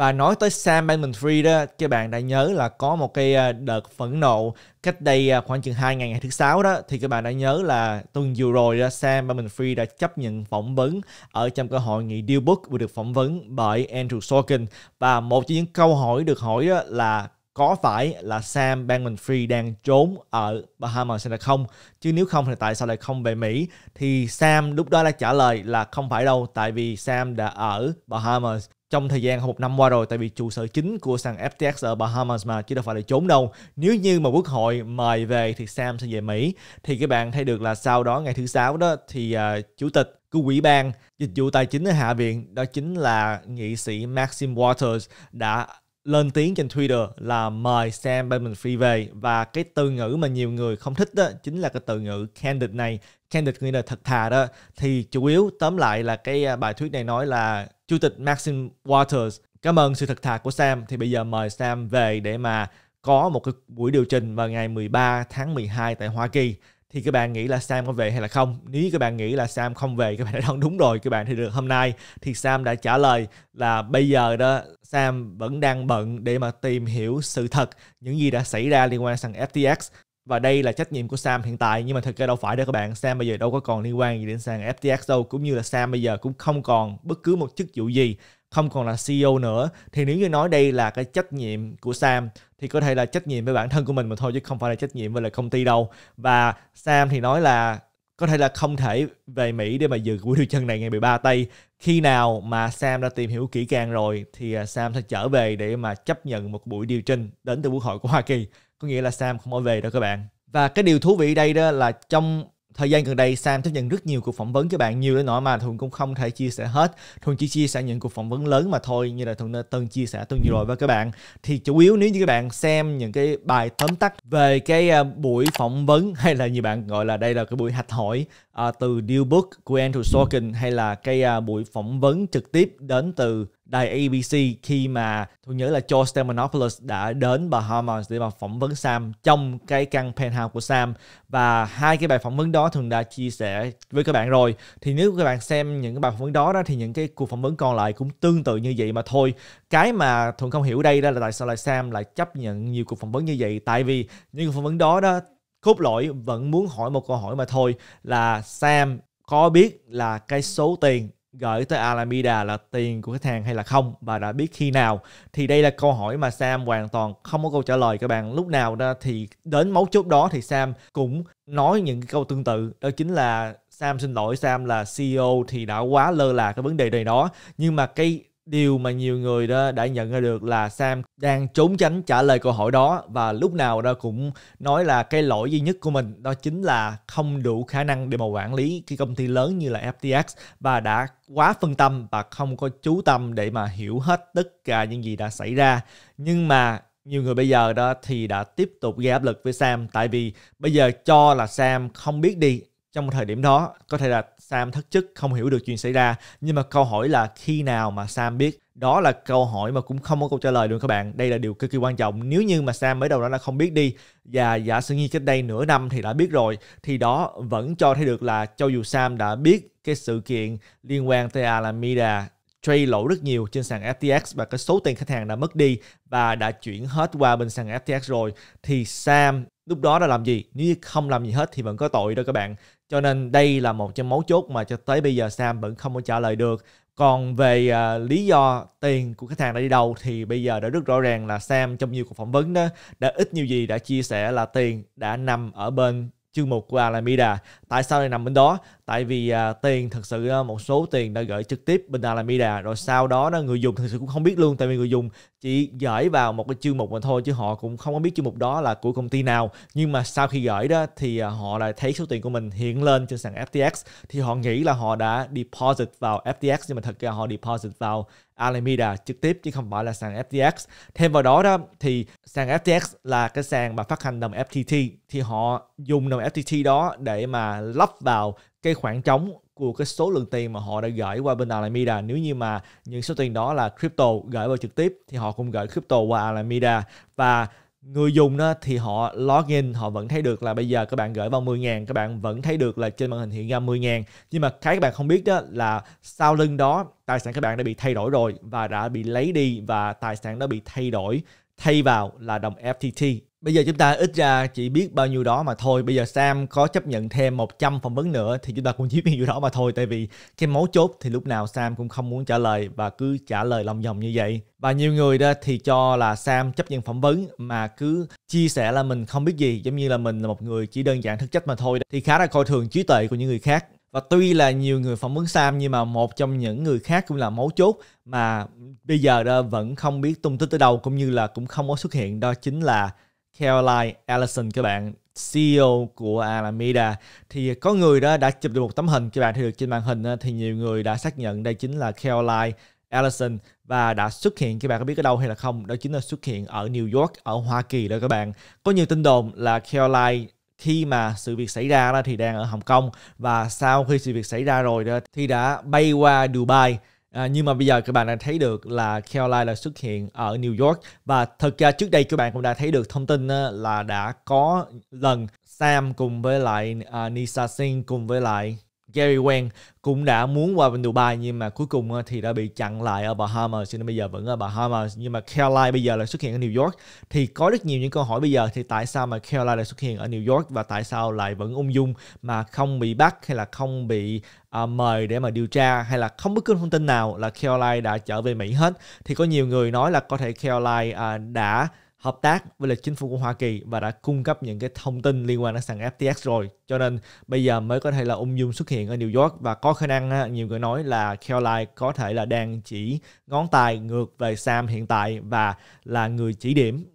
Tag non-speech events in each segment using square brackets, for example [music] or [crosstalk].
Và nói tới Sam Bankman Free đó, các bạn đã nhớ là có một cái à, đợt phẫn nộ cách đây à, khoảng chừng 2 ngày ngày thứ sáu đó thì các bạn đã nhớ là tuần vừa rồi đó, Sam Bankman Free đã chấp nhận phỏng vấn ở trong cơ hội nghị Deal Book vừa được phỏng vấn bởi Andrew Sorkin và một trong những câu hỏi được hỏi đó là có phải là Sam Bankman Free đang trốn ở Bahamas hay là không? Chứ nếu không thì tại sao lại không về Mỹ? Thì Sam lúc đó đã trả lời là không phải đâu, tại vì Sam đã ở Bahamas trong thời gian hơn một năm qua rồi tại vì trụ sở chính của sàn FTX ở Bahamas mà chứ đâu phải là trốn đâu nếu như mà quốc hội mời về thì Sam sẽ về Mỹ thì các bạn thấy được là sau đó ngày thứ sáu đó thì uh, chủ tịch của quỹ ban dịch vụ tài chính ở Hạ viện đó chính là nghị sĩ Maxim Waters đã lên tiếng trên Twitter là mời Sam Bankman-Fried về và cái từ ngữ mà nhiều người không thích đó chính là cái từ ngữ candid này candid nghĩa là thật thà đó thì chủ yếu tóm lại là cái à, bài thuyết này nói là Chủ tịch Maxine Waters. Cảm ơn sự thật thà của Sam. Thì bây giờ mời Sam về để mà có một cái buổi điều chỉnh vào ngày 13 tháng 12 tại Hoa Kỳ thì các bạn nghĩ là Sam có về hay là không nếu các bạn nghĩ là Sam không về các bạn đã đoán đúng rồi các bạn thì được hôm nay thì Sam đã trả lời là bây giờ đó Sam vẫn đang bận để mà tìm hiểu sự thật những gì đã xảy ra liên quan sang FTX và đây là trách nhiệm của Sam hiện tại nhưng mà thực ra đâu phải đâu các bạn Sam bây giờ đâu có còn liên quan gì đến sàn FTX đâu cũng như là Sam bây giờ cũng không còn bất cứ một chức vụ gì không còn là CEO nữa thì nếu như nói đây là cái trách nhiệm của Sam thì có thể là trách nhiệm với bản thân của mình mà thôi chứ không phải là trách nhiệm với lại công ty đâu và Sam thì nói là có thể là không thể về Mỹ để mà dự buổi điều chân này ngày 13 Tây. Khi nào mà Sam đã tìm hiểu kỹ càng rồi thì à, Sam sẽ trở về để mà chấp nhận một buổi điều trinh đến từ Quốc hội của Hoa Kỳ có nghĩa là Sam không ở về đâu các bạn và cái điều thú vị đây đó là trong thời gian gần đây Sam tiếp nhận rất nhiều cuộc phỏng vấn các bạn nhiều đến nỗi mà Thuận cũng không thể chia sẻ hết Thuận chỉ chia sẻ những cuộc phỏng vấn lớn mà thôi như là Thuận đã từng chia sẻ tuần nhiều rồi với các bạn thì chủ yếu nếu như các bạn xem những cái bài tóm tắt về cái ờ, buổi phỏng vấn [laughs] hay là như bạn gọi là đây là cái buổi hạch hỏi à, từ Deal Book của Andrew Sorkin hay là cái à, buổi phỏng vấn trực tiếp đến từ đài ABC khi mà tôi nhớ là George Stephanopoulos đã đến Bahamas để mà phỏng vấn Sam trong cái căn penthouse của Sam và hai cái bài phỏng vấn đó thường đã chia sẻ với các bạn rồi thì nếu các bạn xem những cái bài phỏng vấn đó đó thì những cái cuộc phỏng vấn còn lại cũng tương tự như vậy mà thôi cái mà thường không hiểu đây đó là tại sao lại Sam lại chấp nhận nhiều cuộc phỏng vấn như vậy tại vì những cuộc phỏng vấn đó đó cốt lõi vẫn muốn hỏi một câu hỏi mà thôi là Sam có biết là cái số tiền gửi tới Alameda là tiền của khách hàng hay là không và đã biết khi nào thì đây là câu hỏi mà Sam hoàn toàn không có câu trả lời các bạn lúc nào đó thì đến mấu chốt đó thì Sam cũng nói những câu tương tự đó chính là Sam xin lỗi Sam là CEO thì đã quá lơ là cái vấn đề này đó nhưng mà cái Điều mà nhiều người đó đã nhận ra được là Sam đang trốn tránh trả lời câu hỏi đó và lúc nào đó cũng nói là cái lỗi duy nhất của mình đó chính là không đủ khả năng để mà quản lý cái công ty lớn như là FTX và đã quá phân tâm và không có chú tâm để mà hiểu hết tất cả những gì đã xảy ra. Nhưng mà nhiều người bây giờ đó thì đã tiếp tục gây áp lực với Sam tại vì bây giờ cho là Sam không biết đi trong một thời điểm đó có thể là Sam thất chức không hiểu được chuyện xảy ra nhưng mà câu hỏi là khi nào mà Sam biết đó là câu hỏi mà cũng không có câu trả lời được các bạn đây là điều cực kỳ quan trọng nếu như mà Sam mới đầu đó là không biết đi và giả sử như cách đây nửa năm thì đã biết rồi thì đó vẫn cho thấy được là cho dù Sam đã biết cái sự kiện liên quan tới Alameda trade lỗ rất nhiều trên sàn FTX và cái số tiền khách hàng đã mất đi và đã chuyển hết qua bên sàn FTX rồi thì Sam lúc đó đã làm gì nếu như không làm gì hết thì vẫn có tội đó các bạn cho nên đây là một trong mấu chốt mà cho tới bây giờ Sam vẫn không có trả lời được. Còn về uh, lý do tiền của khách hàng đã đi đâu thì bây giờ đã rất rõ ràng là Sam trong nhiều cuộc phỏng vấn đó đã ít nhiều gì đã chia sẻ là tiền đã nằm ở bên chương mục của Alameda. Tại sao lại nằm bên đó? Tại vì uh, tiền thật sự uh, một số tiền đã gửi trực tiếp bên Alameda rồi sau đó đó người dùng thật sự cũng không biết luôn tại vì người dùng chỉ gửi vào một cái chương mục mà thôi chứ họ cũng không có biết chương mục đó là của công ty nào nhưng mà sau khi gửi đó thì à, họ lại thấy số tiền của mình hiện lên trên sàn FTX thì họ nghĩ là họ đã deposit vào FTX nhưng mà thật ra họ deposit vào Alameda trực tiếp chứ không phải là sàn FTX thêm vào đó đó thì sàn FTX là cái sàn mà phát hành đồng FTT thì họ dùng đồng FTT đó để mà lắp vào cái khoảng trống của cái số lượng tiền mà họ đã gửi qua bên Alameda nếu như mà những số tiền đó là crypto gửi vào trực tiếp thì họ cũng gửi crypto qua Alameda và người dùng đó thì họ login họ vẫn thấy được là bây giờ các bạn gửi vào 10.000 các bạn vẫn thấy được là trên màn hình hiện ra 10.000 nhưng mà cái các bạn không biết đó là sau lưng đó tài sản các bạn đã bị thay đổi rồi và đã bị lấy đi và tài sản đã bị thay đổi thay vào là đồng FTT Bây giờ chúng ta ít ra chỉ biết bao nhiêu đó mà thôi. Bây giờ Sam có chấp nhận thêm 100 phỏng vấn nữa thì chúng ta cũng chỉ biết nhiêu đó mà thôi. Tại vì cái mấu chốt thì lúc nào Sam cũng không muốn trả lời và cứ trả lời lòng vòng như vậy. Và nhiều người đó thì cho là Sam chấp nhận phỏng vấn mà cứ chia sẻ là mình không biết gì. Giống như là mình là một người chỉ đơn giản thức trách mà thôi. Thì khá là coi thường trí tuệ của những người khác. Và tuy là nhiều người phỏng vấn Sam nhưng mà một trong những người khác cũng là mấu chốt mà bây giờ đó vẫn không biết tung tích tới đâu cũng như là cũng không có xuất hiện đó chính là Caroline Ellison các bạn CEO của Alameda thì có người đó đã chụp được một tấm hình các bạn thấy được trên màn hình thì nhiều người đã xác nhận đây chính là Caroline Ellison và đã xuất hiện các bạn có biết ở đâu hay là không đó chính là xuất hiện ở New York ở Hoa Kỳ đó các bạn có nhiều tin đồn là Caroline khi mà sự việc xảy ra đó thì đang ở Hồng Kông và sau khi sự việc xảy ra rồi đó thì đã bay qua Dubai À, nhưng mà bây giờ các bạn đã thấy được là Caroline là xuất hiện ở New York và thực ra trước đây các bạn cũng đã thấy được thông tin là đã có lần Sam cùng với lại uh, Nisa Singh cùng với lại Gary Wang cũng đã muốn qua bên Dubai nhưng mà cuối cùng ờ, thì đã bị chặn lại ở Bahamas cho nên bây giờ vẫn ở Bahamas nhưng mà Caroline bây giờ là xuất hiện ở New York thì có rất nhiều những câu hỏi bây giờ thì tại sao mà Caroline lại xuất hiện ở New York và tại sao lại vẫn ung dung mà không bị bắt hay là không bị à, mời để mà điều tra hay là không bất cứ thông tin nào là Caroline đã trở về Mỹ hết thì có nhiều người nói là có thể Caroline à, đã hợp tác với là chính phủ của Hoa Kỳ và đã cung cấp những cái thông tin liên quan đến sàn FTX rồi. Cho nên bây giờ mới có thể là ung dung xuất hiện ở New York và có khả năng nhiều người nói là Caroline có thể là đang chỉ ngón tay ngược về Sam hiện tại và là người chỉ điểm.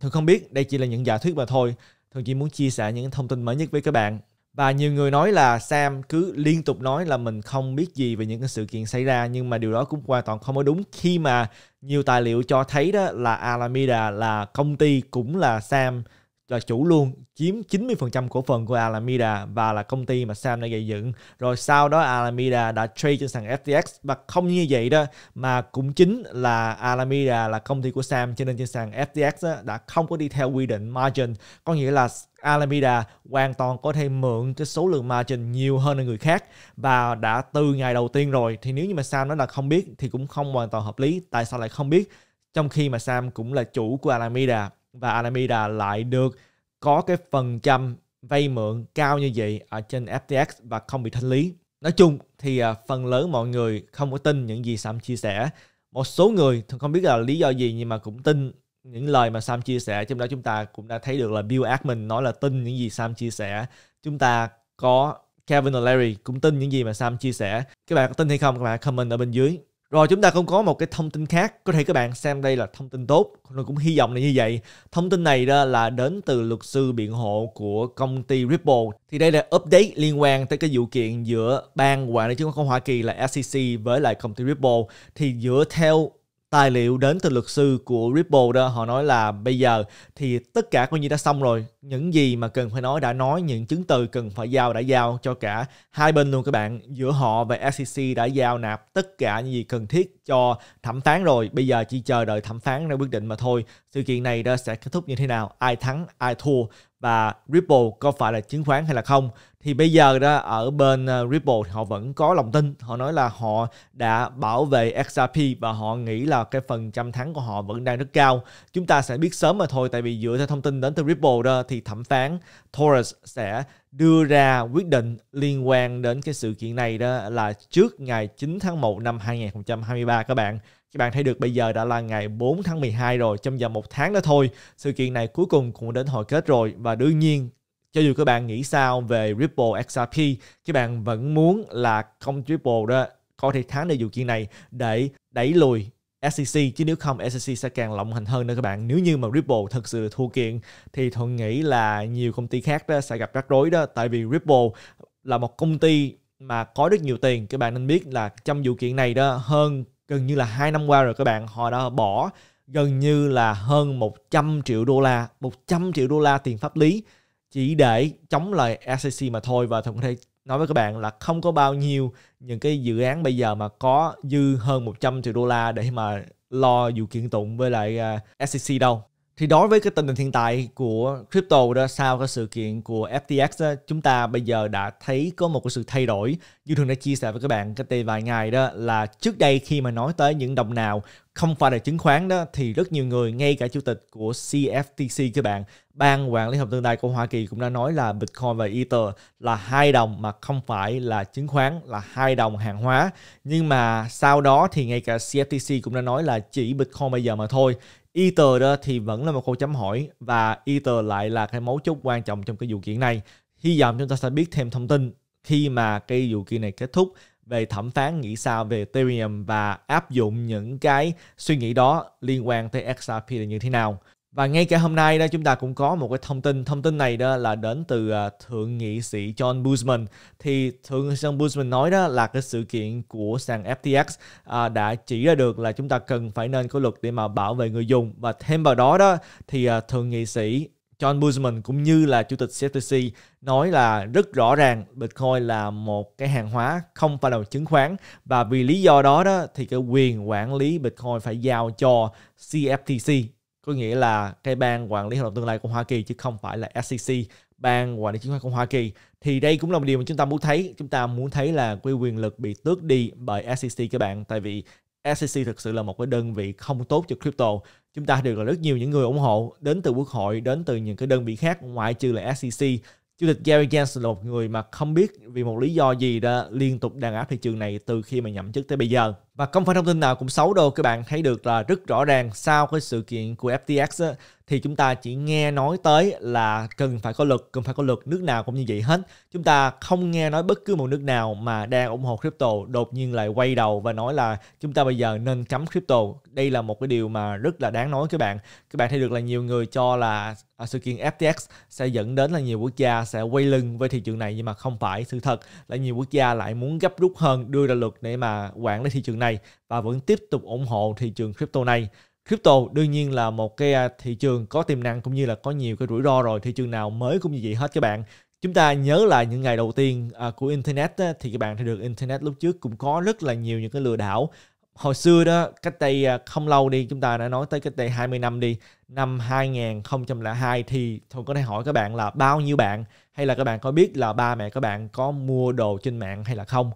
Thường không biết, đây chỉ là những giả thuyết mà thôi. Thường chỉ muốn chia sẻ những thông tin mới nhất với các bạn và nhiều người nói là Sam cứ liên tục nói là mình không biết gì về những cái sự kiện xảy ra nhưng mà điều đó cũng hoàn toàn không có đúng khi mà nhiều tài liệu cho thấy đó là Alameda là công ty cũng là Sam là chủ luôn chiếm 90% cổ phần của Alameda và là công ty mà Sam đã gây dựng. Rồi sau đó Alameda đã trade trên sàn FTX và không như vậy đó mà cũng chính là Alameda là công ty của Sam cho nên trên sàn FTX đó, đã không có đi theo quy định margin. Có nghĩa là Alameda hoàn toàn có thể mượn cái số lượng margin nhiều hơn người khác và đã từ ngày đầu tiên rồi thì nếu như mà Sam nói là không biết thì cũng không hoàn toàn hợp lý tại sao lại không biết trong khi mà Sam cũng là chủ của Alameda và Alameda lại được có cái phần trăm vay mượn cao như vậy ở trên FTX và không bị thanh lý. Nói chung thì à, phần lớn mọi người không có tin những gì Sam chia sẻ. Một số người không biết là lý do gì nhưng mà cũng tin những lời mà Sam chia sẻ trong đó chúng ta cũng đã thấy được là Bill Ackman nói là tin những gì Sam chia sẻ. Chúng ta có Kevin O'Leary cũng tin những gì mà Sam chia sẻ. Các bạn có tin hay không? Các bạn comment ở bên dưới. Rồi chúng ta cũng có một cái thông tin khác, có thể các bạn xem đây là thông tin tốt, nó cũng hy vọng là như vậy. Thông tin này đó là đến từ luật sư biện hộ của công ty Ripple. Thì đây là update liên quan tới cái vụ kiện giữa ban quản lý chứng khoán Hoa Kỳ là SEC với lại công ty Ripple. Thì dựa theo tài liệu đến từ luật sư của Ripple đó họ nói là bây giờ thì tất cả coi như đã xong rồi những gì mà cần phải nói đã nói những chứng từ cần phải giao đã giao cho cả hai bên luôn các bạn giữa họ và SEC đã giao nạp tất cả những gì cần thiết cho thẩm phán rồi bây giờ chỉ chờ đợi thẩm phán ra quyết định mà thôi sự kiện này đã sẽ kết thúc như thế nào ai thắng ai thua và Ripple có phải là chứng khoán hay là không thì bây giờ đó ở bên ờ, Ripple họ vẫn có lòng tin họ nói là họ đã bảo vệ XRP và họ nghĩ là cái phần trăm thắng của họ vẫn đang rất cao chúng ta sẽ biết sớm mà thôi tại vì dựa theo thông tin đến từ Ripple đó thì thẩm phán Torres sẽ đưa ra quyết định liên quan đến cái sự kiện này đó là trước ngày 9 tháng 1 năm 2023 các bạn. Các bạn thấy được bây giờ đã là ngày 4 tháng 12 rồi, trong vòng một tháng đó thôi, sự kiện này cuối cùng cũng đến hồi kết rồi và đương nhiên cho dù các bạn nghĩ sao về Ripple XRP, các bạn vẫn muốn là công Ripple đó có thể thắng được vụ kiện này để đẩy lùi SEC chứ nếu không SEC sẽ càng lộng hành hơn nữa các bạn nếu như mà Ripple thực sự thua kiện thì thuận nghĩ là nhiều công ty khác đó sẽ gặp rắc rối đó tại vì Ripple là một công ty mà có rất nhiều tiền các bạn nên biết là trong vụ kiện này đó hơn gần như là hai năm qua rồi các bạn họ đã bỏ gần như là hơn 100 triệu đô la 100 triệu đô la tiền pháp lý chỉ để chống lại SEC mà thôi và thậm thể nói với các bạn là không có bao nhiêu những cái dự án bây giờ mà có dư hơn 100 triệu đô la để mà lo vụ kiện tụng với lại à, SEC đâu thì đối với cái tình hình hiện tại của crypto đó sau cái sự kiện của FTX đó, chúng ta bây giờ đã thấy có một cái sự thay đổi như thường đã chia sẻ với các bạn cách đây vài ngày đó là trước đây khi mà nói tới những đồng nào không phải là chứng khoán đó thì rất nhiều người ngay cả chủ tịch của CFTC các bạn ban quản lý hợp tương lai của Hoa Kỳ cũng đã nói là Bitcoin và Ether là hai đồng mà không phải là chứng khoán là hai đồng hàng hóa nhưng mà sau đó thì ngay cả CFTC cũng đã nói là chỉ Bitcoin bây giờ mà thôi Ether đó thì vẫn là một câu chấm hỏi và Ether lại là cái mấu chốt quan trọng trong cái vụ kiện này. Hy vọng chúng ta sẽ biết thêm thông tin khi mà cái vụ kiện này kết thúc về thẩm phán nghĩ sao về Ethereum và áp dụng những cái suy nghĩ đó liên quan tới XRP là như thế nào. Và ngay cả hôm nay đó chúng ta cũng có một cái thông tin, thông tin này đó là đến từ à, thượng nghị sĩ John Boozman. Thì thượng nghị sĩ John Boozman nói đó là cái sự kiện của sàn FTX à, đã chỉ ra được là chúng ta cần phải nên có luật để mà bảo vệ người dùng và thêm vào đó đó thì à, thượng nghị sĩ John Boozman cũng như là chủ tịch CFTC nói là rất rõ ràng Bitcoin là một cái hàng hóa không phải là chứng khoán và vì lý do đó đó thì cái quyền quản lý Bitcoin phải giao cho CFTC có nghĩa là cái ban quản lý hoạt động tương lai của Hoa Kỳ chứ không phải là SEC ban quản lý chứng khoán của Hoa Kỳ thì đây cũng là một điều mà chúng ta muốn thấy chúng ta muốn thấy là quy quyền lực bị tước đi bởi SEC các bạn tại vì SEC thực sự là một cái đơn vị không tốt cho crypto chúng ta được là rất nhiều những người ủng hộ đến từ quốc hội đến từ những cái đơn vị khác ngoại trừ là SEC Chủ tịch Gary Gensler là một người mà không biết vì một lý do gì đã liên tục đàn áp thị trường này từ khi mà nhậm chức tới bây giờ. Và không phải thông tin nào cũng xấu đâu các bạn thấy được là rất rõ ràng sau cái sự kiện của FTX á, thì chúng ta chỉ nghe nói tới là cần phải có luật, cần phải có luật nước nào cũng như vậy hết. Chúng ta không nghe nói bất cứ một nước nào mà đang ủng hộ crypto đột nhiên lại quay đầu và nói là chúng ta bây giờ nên cấm crypto. Đây là một cái điều mà rất là đáng nói các bạn. Các bạn thấy được là nhiều người cho là à, sự kiện FTX sẽ dẫn đến là nhiều quốc gia sẽ quay lưng với thị trường này nhưng mà không phải sự thật là nhiều quốc gia lại muốn gấp rút hơn đưa ra luật để mà quản lý thị trường này này và vẫn tiếp tục ủng hộ thị trường crypto này. Crypto đương nhiên là một cái à, thị trường có tiềm năng cũng như là có nhiều cái rủi ro rồi, thị trường nào mới cũng như vậy hết các bạn. Chúng ta nhớ lại những ngày đầu tiên à, của internet thì các bạn thấy được internet lúc trước cũng có rất là nhiều những cái lừa đảo hồi xưa đó cách đây à, không lâu đi chúng ta đã nói tới cách đây 20 năm đi năm 2002 thì tôi có thể hỏi các bạn là bao nhiêu bạn hay là các bạn có biết là ba mẹ các bạn có mua đồ trên mạng hay là không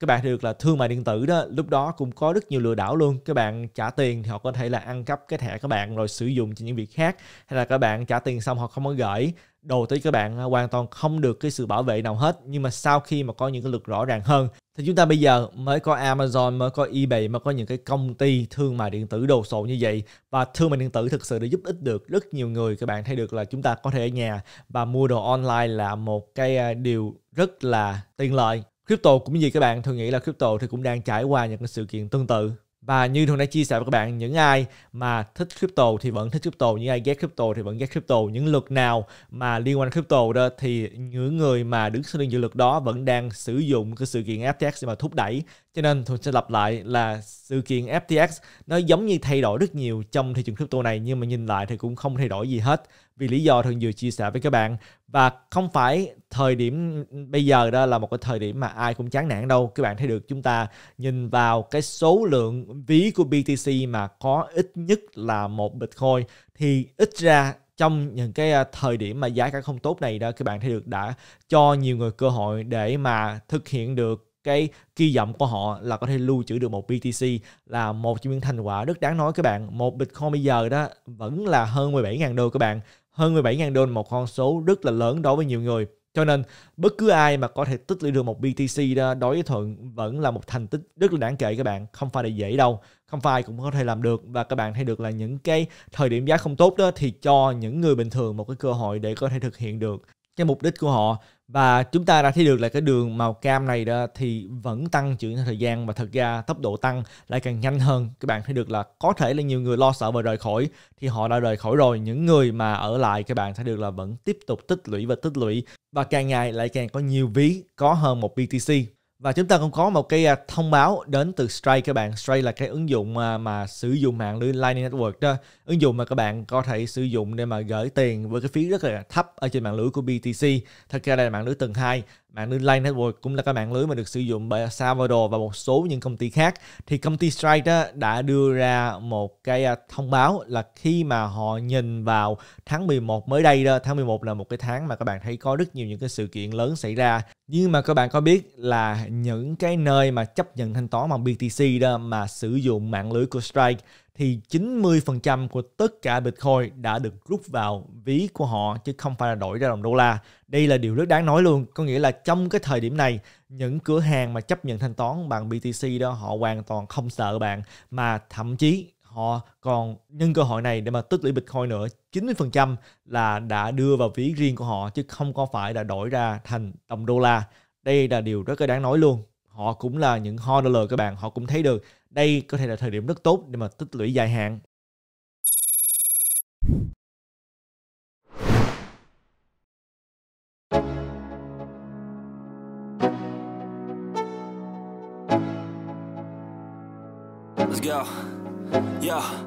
các bạn được là thương mại điện tử đó lúc đó cũng có rất nhiều lừa đảo luôn các bạn trả tiền thì họ có thể là ăn cắp cái thẻ các bạn rồi sử dụng cho những việc khác hay là các bạn trả tiền xong họ không có gửi đồ tới các bạn à, hoàn toàn không được cái sự bảo vệ nào hết nhưng mà sau khi mà có những cái luật rõ ràng hơn thì chúng ta bây giờ mới có Amazon mới có eBay mới có những cái công ty thương mại điện tử đồ sộ như vậy và thương mại điện tử thực sự đã giúp ích được rất nhiều người các bạn thấy được là chúng ta có thể ở nhà và mua đồ online là một cái à, điều rất là tiện lợi Crypto cũng như các bạn thường nghĩ là crypto thì cũng đang trải qua những cái sự kiện tương tự. Và như thường đã chia sẻ với các bạn, những ai mà thích crypto thì vẫn thích crypto, những ai ghét crypto thì vẫn ghét crypto. Những luật nào mà liên quan đến crypto đó thì những người mà đứng sau lưng dự luật đó vẫn đang sử dụng cái sự kiện FTX để mà thúc đẩy. Cho nên tôi sẽ lặp lại là sự kiện FTX nó giống như thay đổi rất nhiều trong thị trường crypto này nhưng mà nhìn lại thì cũng không thay đổi gì hết vì lý do thường vừa chia sẻ với các bạn và không phải thời điểm bây giờ đó là một cái thời điểm mà ai cũng chán nản đâu các bạn thấy được chúng ta nhìn vào cái số lượng ví của BTC mà có ít nhất là một Bitcoin thì ít ra trong những cái à, thời điểm mà giá cả không tốt này đó các bạn thấy được đã cho nhiều người cơ hội để mà thực hiện được cái kỳ vọng của họ là có thể lưu trữ được một BTC là một trong những thành quả rất đáng nói các bạn. Một Bitcoin bây giờ đó vẫn là hơn 17.000 đô các bạn hơn 17.000 đô một con số rất là lớn đối với nhiều người. Cho nên bất cứ ai mà có thể tích lũy được một BTC đó đối với Thuận vẫn là một thành tích rất là đáng kể các bạn. Không phải là dễ đâu, không phải ai cũng có thể làm được và các bạn thấy được là những cái thời điểm giá không tốt đó thì cho những người bình thường một cái cơ hội để có thể thực hiện được cái mục đích của họ và chúng ta đã thấy được là cái đường màu cam này đó thì vẫn tăng trưởng theo thời gian và thật ra tốc độ tăng lại càng nhanh hơn các bạn thấy được là có thể là nhiều người lo sợ và rời khỏi thì họ đã rời khỏi rồi những người mà ở lại các bạn thấy được là vẫn tiếp tục tích lũy và tích lũy và càng ngày lại càng có nhiều ví có hơn một BTC và chúng ta cũng có một cái à, thông báo đến từ Stray các bạn. Stray là cái ứng dụng mà, mà sử dụng mạng lưới Lightning Network đó, ứng dụng mà các bạn có thể sử dụng để mà gửi tiền với cái phí rất là thấp ở trên mạng lưới của BTC. Thật ra đây là mạng lưới tầng 2 Mạng Inline Network cũng là cái mạng lưới mà được sử dụng bởi Salvador và một số những công ty khác thì công ty Strike đó đã đưa ra một cái à, thông báo là khi mà họ nhìn vào tháng 11 mới đây đó, tháng 11 là một cái tháng mà các bạn thấy có rất nhiều những cái sự kiện lớn xảy ra. Nhưng mà các bạn có biết là những cái nơi mà chấp nhận thanh toán bằng BTC đó mà sử dụng mạng lưới của Strike thì 90% của tất cả Bitcoin đã được rút vào ví của họ chứ không phải là đổi ra đồng đô la. Đây là điều rất đáng nói luôn. Có nghĩa là trong cái thời điểm này, những cửa hàng mà chấp nhận thanh toán bằng BTC đó họ hoàn toàn không sợ bạn mà thậm chí họ còn nhân cơ hội này để mà tích lũy Bitcoin nữa 90% là đã đưa vào ví riêng của họ chứ không có phải là đổi ra thành đồng đô la. Đây là điều rất là đáng nói luôn họ cũng là những holder các bạn họ cũng thấy được đây có thể là thời điểm rất tốt để mà tích lũy dài hạn Let's go. Yeah.